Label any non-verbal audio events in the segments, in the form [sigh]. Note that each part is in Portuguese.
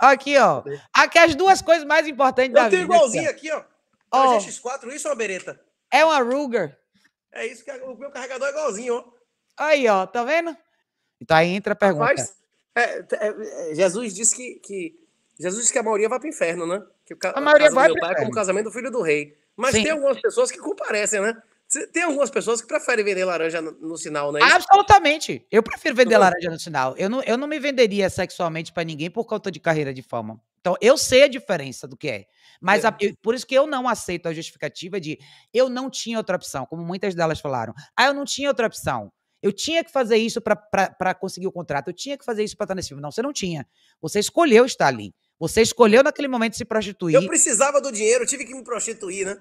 Aqui, ó. Aqui as duas coisas mais importantes eu da vida. Eu assim, tenho igualzinho aqui, ó. ó. x 4 isso é uma bereta. É uma Ruger. É isso que é, o meu carregador é igualzinho, ó. Aí, ó, tá vendo? Então aí entra a pergunta. Rapaz, é, é, é Jesus disse que, que, Jesus disse que a maioria vai para o inferno, né? Que o a maioria vai pro é inferno. É como o casamento do filho do rei. Mas Sim. tem algumas pessoas que comparecem, né? Tem algumas pessoas que preferem vender laranja no, sinal, né? Absolutamente. Eu prefiro vender não. laranja no sinal. Eu não, eu não me venderia sexualmente para ninguém por conta de carreira de fama. Então, eu sei a diferença do que é. Mas é. por isso que eu não aceito a justificativa de eu não tinha outra opção, como muitas delas falaram. Ah, eu não tinha outra opção. Eu tinha que fazer isso para conseguir o contrato. Eu tinha que fazer isso para estar nesse filme. Não, você não tinha. Você escolheu estar ali. Você escolheu naquele momento se prostituir. Eu precisava do dinheiro, tive que me prostituir, né?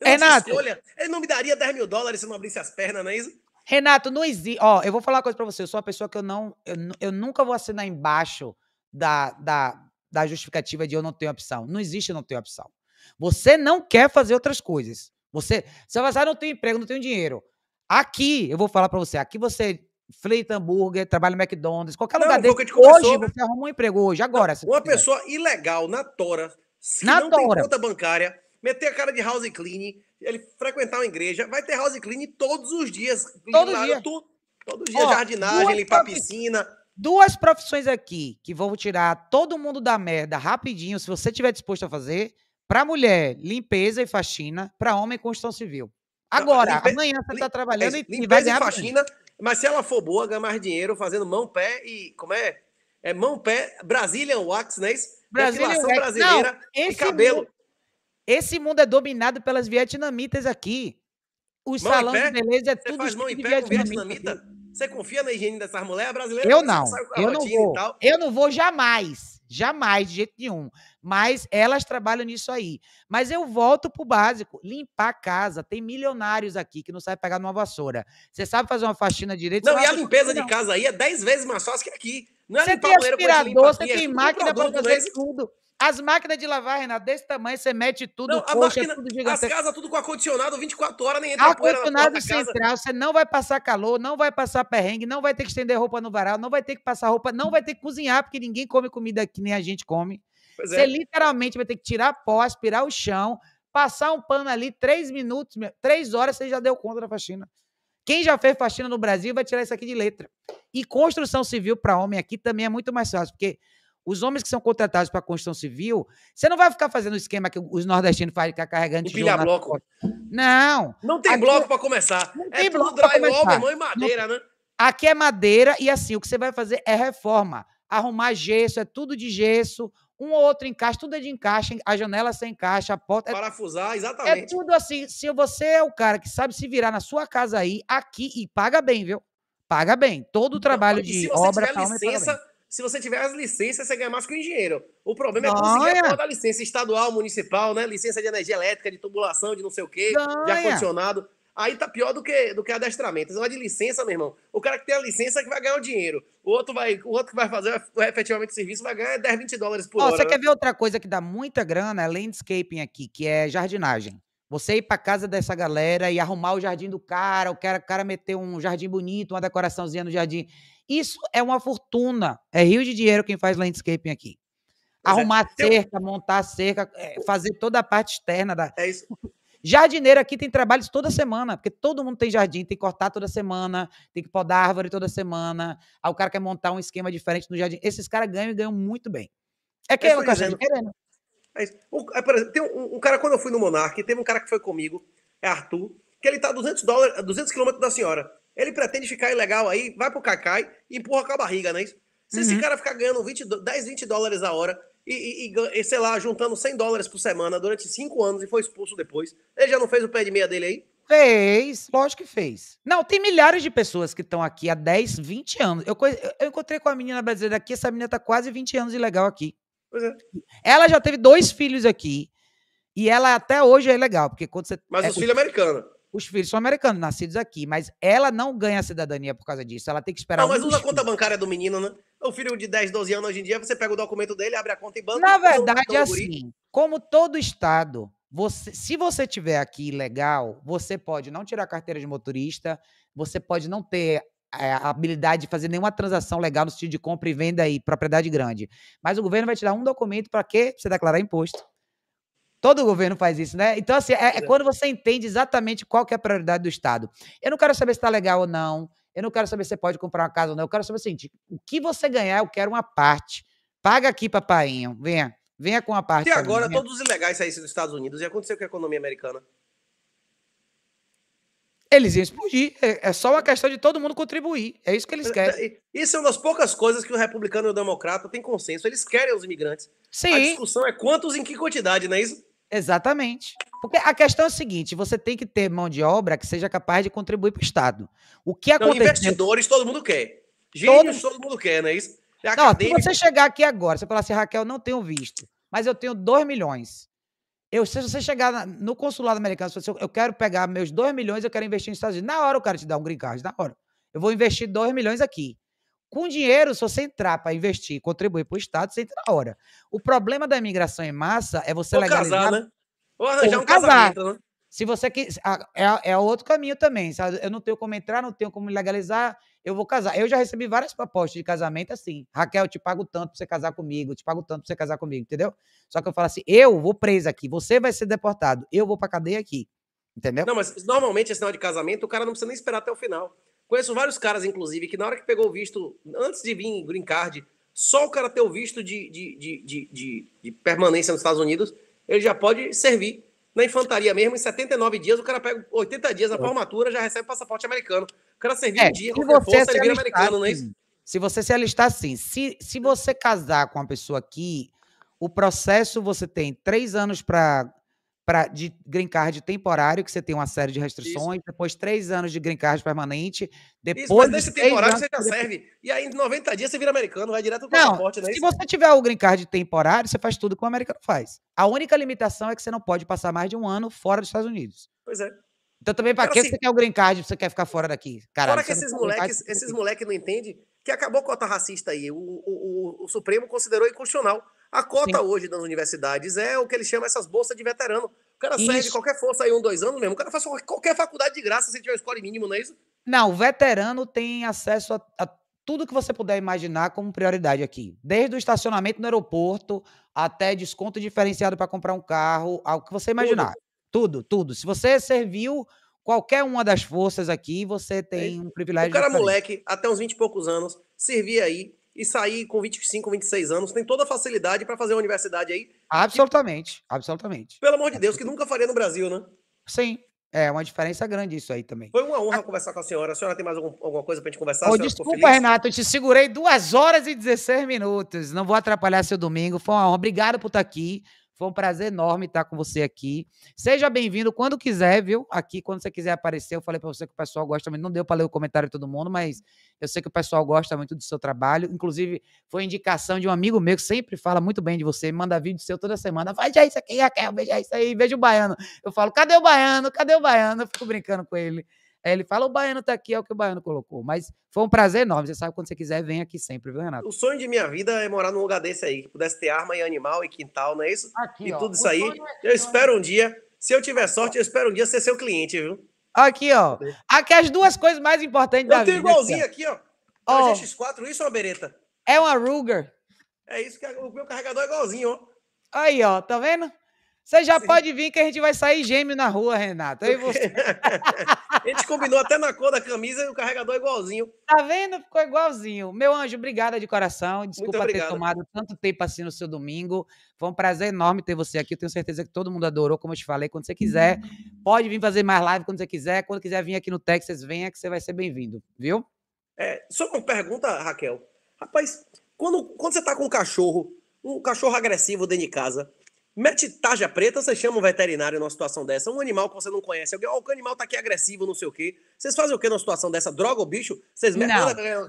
Eu Renato. olha, ele não me daria 10 mil dólares se eu não abrisse as pernas, não é isso? Renato, não existe. Ó, eu vou falar uma coisa pra você. Eu sou uma pessoa que eu não. Eu, eu nunca vou assinar embaixo da, da, da justificativa de eu não tenho opção. Não existe eu não tenho opção. Você não quer fazer outras coisas. Você, você vai ah, não tenho emprego, não tenho dinheiro. Aqui, eu vou falar para você, aqui você fleita hambúrguer, trabalha no McDonald's, qualquer não, lugar desse. Hoje você arruma um emprego hoje, agora. Não, uma pessoa ilegal na tora, se na não tora. tem conta bancária, meter a cara de house cleaning, ele frequentar uma igreja, vai ter house cleaning todos os dias. Todo claro, dia. Tu, todo dia, Ó, jardinagem, limpar piscina. Duas profissões aqui que vão tirar todo mundo da merda rapidinho, se você tiver disposto a fazer. Para mulher, limpeza e faxina. Para homem, construção civil. Agora, Não, limpe... amanhã você está trabalhando e, limpeza e vai ganhar e faxina. Mas se ela for boa, ganha mais dinheiro fazendo mão, pé e. Como é? É mão, pé, Brazilian Wax, né? é wax. brasileira não, e cabelo. Esse mundo é dominado pelas vietnamitas aqui. Os mão salões de beleza é Você tudo faz mão em pé com vietnamita? Você confia na higiene dessas mulheres brasileiras? Eu não. Eu não vou. Eu não vou jamais. Jamais, de jeito nenhum. Mas elas trabalham nisso aí. Mas eu volto pro básico: limpar a casa. Tem milionários aqui que não sabem pegar numa vassoura. Você sabe fazer uma faxina direito? Não, e a limpeza não. de casa aí é 10 vezes mais fácil que aqui. Não é você limpar tem aspirador, você é tem é máquina para fazer né? tudo. As máquinas de lavar, Renato, desse tamanho, você mete tudo, não, coxa, máquina, tudo gigante. As casas tudo com ar-condicionado, 24 horas, nem entra Ar-condicionado central, você não vai passar calor, não vai passar perrengue, não vai ter que estender roupa no varal, não vai ter que passar roupa, não vai ter que cozinhar, porque ninguém come comida que nem a gente come. Pois você é. literalmente vai ter que tirar pó, aspirar o chão, passar um pano ali, três minutos, três horas, você já deu conta da faxina. Quem já fez faxina no Brasil vai tirar isso aqui de letra. E construção civil para homem aqui também é muito mais fácil, porque os homens que são contratados para a construção civil, você não vai ficar fazendo o esquema que os nordestinos fazem, ficar é carregando Empilhar bloco. Não. Não tem Aqui... bloco para começar. Não é tem é bloco tudo drywall, meu irmão, e madeira, não... né? Aqui é madeira e assim, o que você vai fazer é reforma. Arrumar gesso, é tudo de gesso, um ou outro encaixe, tudo é de encaixe, a janela sem encaixe, a porta. É Parafusar, é exatamente. É tudo assim. Se você é o cara que sabe se virar na sua casa aí, aqui, e paga bem, viu? Paga bem. Todo o trabalho não, de obra. Se você obra, tiver licença se você tiver as licenças, você ganha mais que o engenheiro. O problema Ganha. é conseguir a porra da licença estadual, municipal, né? Licença de energia elétrica, de tubulação, de não sei o quê, Ganha. de ar-condicionado. Aí tá pior do que, do que adestramento. Você vai de licença, meu irmão. O cara que tem a licença é que vai ganhar o dinheiro. O outro, vai, o outro que vai fazer efetivamente o serviço vai ganhar 10, 20 dólares por hora. Você né? quer ver outra coisa que dá muita grana? É landscaping aqui, que é jardinagem. Você ir para casa dessa galera e arrumar o jardim do cara, o cara, o cara meter um jardim bonito, uma decoraçãozinha no jardim. Isso é uma fortuna. É rio de dinheiro quem faz landscaping aqui. Pois é. Arrumar é. cerca, montar cerca, é, fazer toda a parte externa da. É isso. Jardineiro aqui tem trabalhos toda semana, porque todo mundo tem jardim, tem que cortar toda semana, tem que podar árvore toda semana. Aí o cara quer montar um esquema diferente no jardim. Esses caras ganham e ganham muito bem. É que é, é, o caso tá querendo. É isso. O, é, por exemplo, tem um, um, cara, quando eu fui no Monarque, teve um cara que foi comigo, é Arthur, que ele tá a 200, dólares, 200 quilômetros da senhora. Ele pretende ficar ilegal aí, vai pro Cacai e empurra com a barriga, não é isso? Se uhum. esse cara ficar ganhando 20, 10, 20 dólares a hora e, e, e, sei lá, juntando 100 dólares por semana durante 5 anos e foi expulso depois, ele já não fez o pé de meia dele aí? Fez, lógico que fez. Não, tem milhares de pessoas que estão aqui há 10, 20 anos. Eu, eu encontrei com a menina brasileira aqui, essa menina tá quase 20 anos ilegal aqui. Pois é. Ela já teve dois filhos aqui. E ela até hoje é ilegal, porque quando você. Mas é, os filhos é americanos os filhos são americanos, nascidos aqui, mas ela não ganha a cidadania por causa disso. Ela tem que esperar. Não, mas usa a conta bancária do menino, né? O filho de 10, 12 anos hoje em dia, você pega o documento dele, abre a conta e banca. Na verdade, é assim, como todo estado, você, se você tiver aqui legal, você pode não tirar carteira de motorista, você pode não ter eh, a habilidade de fazer nenhuma transação legal no sentido de compra e venda e propriedade grande. Mas o governo vai te dar um documento para quê? Pra você declarar imposto. Todo governo faz isso, né? Então, assim, é, é, é quando você entende exatamente qual que é a prioridade do Estado. Eu não quero saber se está legal ou não, eu não quero saber se você pode comprar uma casa ou não, eu quero saber o seguinte, o que você ganhar, eu quero uma parte. Paga aqui, papainho, venha. Venha com a parte. E agora, todos os ilegais saíssem dos Estados Unidos, E aconteceu com a economia americana. Eles iam explodir. É, é só uma questão de todo mundo contribuir. É isso que eles querem. É, isso é uma das poucas coisas que o republicano e o democrata têm consenso. Eles querem os imigrantes. Sim. A discussão é quantos em que quantidade, não é isso? Exatamente. Porque a questão é a seguinte: você tem que ter mão de obra que seja capaz de contribuir para o Estado. O que acontece? investidores todo mundo quer. Gênios todo, todo mundo quer, não é isso? É não, se você chegar aqui agora, você falar assim, Raquel, não tenho visto, mas eu tenho 2 milhões. Eu, se você chegar no consulado americano e falar assim, eu quero pegar meus 2 milhões, eu quero investir nos Estados Unidos. Na hora o cara te dá um green card, na hora. Eu vou investir 2 milhões aqui. Com dinheiro, se você entrar para investir, contribuir para o Estado, você entra na hora. O problema da imigração em massa é você ou legalizar... casar, né? Ou arranjar ou um casamento, né? Se você quiser. É, é outro caminho também, sabe? Eu não tenho como entrar, não tenho como legalizar, eu vou casar. Eu já recebi várias propostas de casamento assim. Raquel, eu te pago tanto pra você casar comigo, eu te pago tanto pra você casar comigo, entendeu? Só que eu falo assim: eu vou preso aqui, você vai ser deportado, eu vou pra cadeia aqui. Entendeu? Não, mas normalmente esse sinal de casamento, o cara não precisa nem esperar até o final. Conheço vários caras, inclusive, que na hora que pegou o visto, antes de vir green card, só o cara ter o visto de, de, de, de, de permanência nos Estados Unidos, ele já pode servir na infantaria mesmo, em 79 dias, o cara pega 80 dias na é. formatura, já recebe passaporte americano. O cara servir é, um dia, se você força, se ele vira americano, não é assim. isso? Se você se alistar, sim. Se, se você casar com uma pessoa aqui, o processo você tem três anos para pra, de green card temporário, que você tem uma série de restrições, Isso. depois três anos de green card permanente, depois. Isso, mas nesse temporário você já serve. E aí, em 90 dias, você vira americano, vai direto para o passaporte, né? Se você tiver o green card temporário, você faz tudo que o americano faz. A única limitação é que você não pode passar mais de um ano fora dos Estados Unidos. Pois é. Então também, para que assim, você quer o green card você quer ficar fora daqui? Caralho, fora que esses moleques, esses moleques não entendem que acabou a cota racista aí. O, o, o, o Supremo considerou inconstitucional. A cota Sim. hoje das universidades é o que eles chamam essas bolsas de veterano. O cara isso. sai de qualquer força aí um, dois anos mesmo. O cara faz qualquer faculdade de graça se tiver escola score mínimo, não é isso? Não, o veterano tem acesso a, a tudo que você puder imaginar como prioridade aqui. Desde o estacionamento no aeroporto até desconto diferenciado para comprar um carro, algo que você imaginar. Tudo. tudo, tudo. Se você serviu qualquer uma das forças aqui, você é tem um privilégio. O cara moleque, até uns 20 e poucos anos, servia aí, e sair com 25, 26 anos, tem toda a facilidade para fazer uma universidade aí. Absolutamente, que, absolutamente. Pelo amor de Deus, que nunca faria no Brasil, né? Sim, é uma diferença grande isso aí também. Foi uma honra a... Ah. conversar com a senhora. A senhora tem mais algum, alguma coisa para a gente conversar? Oh, desculpa, Renato, eu te segurei duas horas e 16 minutos. Não vou atrapalhar seu domingo. Foi uma honra. Obrigado por estar aqui. Foi um prazer enorme estar com você aqui. Seja bem-vindo quando quiser, viu? Aqui, quando você quiser aparecer, eu falei para você que o pessoal gosta muito. Não deu para ler o comentário de todo mundo, mas eu sei que o pessoal gosta muito do seu trabalho. Inclusive, foi indicação de um amigo meu que sempre fala muito bem de você, manda vídeo seu toda semana. já é isso aqui, Raquel, veja isso aí, veja o baiano. Eu falo, cadê o baiano? Cadê o baiano? Eu fico brincando com ele. Aí ele fala: o baiano tá aqui, é o que o baiano colocou. Mas foi um prazer enorme. Você sabe quando você quiser, vem aqui sempre, viu, Renato? O sonho de minha vida é morar num lugar desse aí, que pudesse ter arma e animal e quintal, não é isso? Aqui, e ó, tudo isso aí. É eu espero né? um dia. Se eu tiver sorte, eu espero um dia ser seu cliente, viu? Aqui, ó. Aqui as duas coisas mais importantes eu da vida. Eu assim, tenho igualzinho aqui, ó. ó. É então GX4, isso é uma bereta. É uma Ruger. É isso que é, o meu carregador é igualzinho, ó. Aí, ó, tá vendo? Você já Sim. pode vir que a gente vai sair gêmeo na rua, Renato. Eu você. [laughs] a gente combinou até na cor da camisa e o carregador igualzinho. Tá vendo? Ficou igualzinho. Meu anjo, obrigada de coração. Desculpa ter tomado tanto tempo assim no seu domingo. Foi um prazer enorme ter você aqui. Eu tenho certeza que todo mundo adorou, como eu te falei. Quando você quiser, pode vir fazer mais live quando você quiser. Quando quiser vir aqui no Texas, venha que você vai ser bem-vindo, viu? É, só uma pergunta, Raquel. Rapaz, quando, quando você tá com um cachorro, um cachorro agressivo dentro de casa, Mete tarja preta, você chama um veterinário numa situação dessa, um animal que você não conhece, alguém, ó, oh, o animal tá aqui agressivo, não sei o quê. Vocês fazem o quê numa situação dessa? Droga o bicho? Vocês metem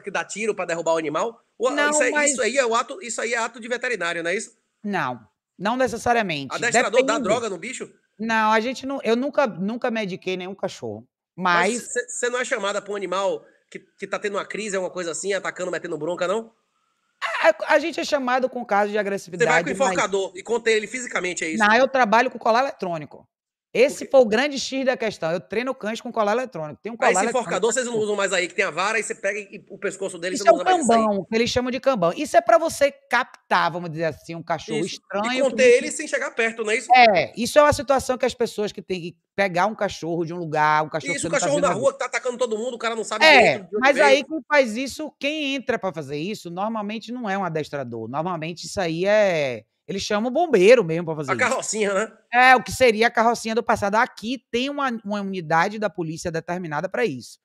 que dá tiro para derrubar o animal? não, isso, aí, mas... isso, aí é ato, isso aí é ato de veterinário, não é isso? Não, não necessariamente. Adestrador Depende. dá droga no bicho? Não, a gente não. Eu nunca, nunca mediquei nenhum cachorro. Mas. Você não é chamada pra um animal que, que tá tendo uma crise, alguma coisa assim, atacando, metendo bronca, não? É, a, gente é chamado com caso de agressividade. Você vai com o enforcador mas... e contém ele fisicamente, é isso? Não, eu trabalho com colar eletrônico. Esse foi o grande X da questão. Eu treino cães com colar eletrônico. Tem um colar Mas esse enforcador vocês não usam mais aí, que tem a vara e você pega o pescoço dele Isso é um cambão, eles chamam de cambão. Isso é para você captar, vamos dizer assim, um cachorro isso. estranho. E conter que... ele sem chegar perto, não é isso? É, isso é uma situação que as pessoas que têm que pegar um cachorro de um lugar, um cachorro... Isso, o cachorro da rua que tá atacando todo mundo, o cara não sabe... É, mas aí quem faz isso, quem entra para fazer isso, normalmente não é um adestrador. Normalmente isso aí é ele chama o bombeiro mesmo para fazer a isso. A carrocinha, né? É, o que seria a carrocinha do passado. Aqui tem uma, uma unidade da polícia determinada para isso.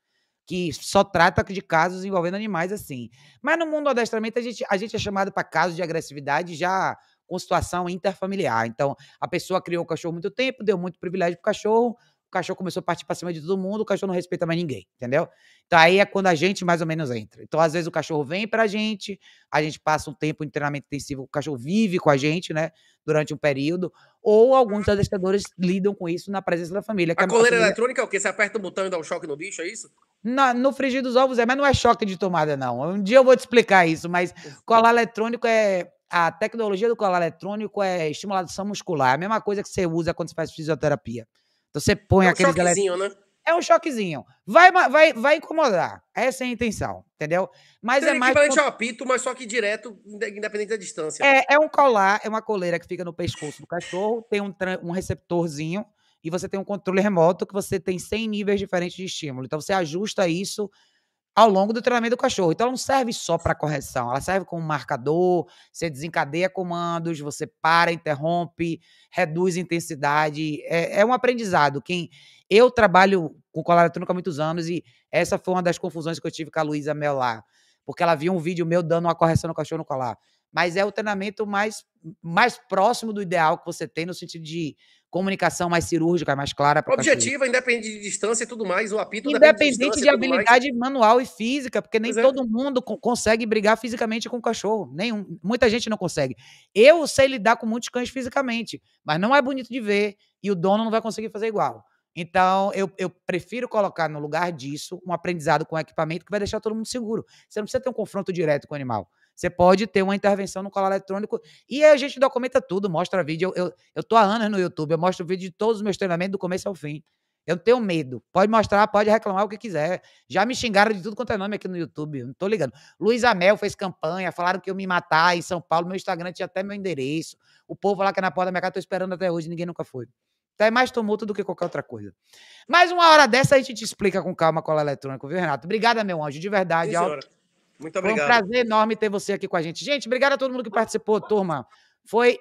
Que só trata de casos envolvendo animais assim. Mas no mundo do adestramento, a gente, a gente é chamado para casos de agressividade já com situação interfamiliar. Então, a pessoa criou o cachorro muito tempo, deu muito privilégio pro cachorro, cachorro começou a partir para cima de todo mundo, o cachorro não respeita mais ninguém, entendeu? Então aí é quando a gente mais ou menos entra. Então às vezes o cachorro vem para a gente, a gente passa um tempo em treinamento intensivo, o cachorro vive com a gente, né, durante um período, ou alguns ah. adestradores lidam com isso na presença da família. A, é a coleira família... eletrônica é o quê? Você aperta o botão e dá um choque no bicho, é isso? Na, no frigir dos ovos é, mas não é choque de tomada, não. Um dia eu vou te explicar isso, mas colar eletrônico é. A tecnologia do colar eletrônico é estimulação muscular, é a mesma coisa que você usa quando você faz fisioterapia. Então você põe é um aquele choquezinho, galera... né? É um choquezinho. Vai, vai, vai incomodar. Essa é a intenção, entendeu? Mas então, é mais. equivalente ao apito, mas só que direto, independente da distância. É, é um colar, é uma coleira que fica no pescoço do cachorro, tem um, um receptorzinho e você tem um controle remoto que você tem 100 níveis diferentes de estímulo. Então você ajusta isso ao longo do treinamento do cachorro. Então, ela não serve só para correção, ela serve como marcador, você desencadeia comandos, você para, interrompe, reduz intensidade. É, é um aprendizado. Quem Eu trabalho com colar eletrônico há muitos anos e essa foi uma das confusões que eu tive com a Luísa Mel lá, porque ela viu um vídeo meu dando uma correção no cachorro no colar. Mas é o treinamento mais, mais próximo do ideal que você tem no sentido de comunicação mais cirúrgica, mais clara. Objetiva, independente de distância e tudo mais, o apito... Independente de, de habilidade manual e física, porque nem é. todo mundo co consegue brigar fisicamente com o cachorro, nenhum, muita gente não consegue. Eu sei lidar com muitos cães fisicamente, mas não é bonito de ver e o dono não vai conseguir fazer igual. Então, eu, eu, prefiro colocar no lugar disso um aprendizado com equipamento que vai deixar todo mundo seguro. Você não precisa ter um confronto direto com o animal. Você pode ter uma intervenção no colar eletrônico e a gente documenta tudo, mostra vídeo. Eu, eu, eu tô há anos no YouTube, eu mostro vídeo de todos os meus treinamentos do começo ao fim. Eu não tenho medo. Pode mostrar, pode reclamar o que quiser. Já me xingaram de tudo quanto é nome aqui no YouTube. Eu não tô ligando. Luiz Amel fez campanha, falaram que eu me matar em São Paulo. Meu Instagram tinha até meu endereço. O povo lá que é na porta da minha casa, tô esperando até hoje, ninguém nunca foi. Então é mais tumulto do que qualquer outra coisa. Mas uma hora dessa a gente te explica com calma cola é eletrônico, viu, Renato? Obrigada, meu anjo, de verdade. Sim, muito obrigado. Foi um prazer enorme ter você aqui com a gente. Gente, obrigado a todo mundo que participou, turma. Foi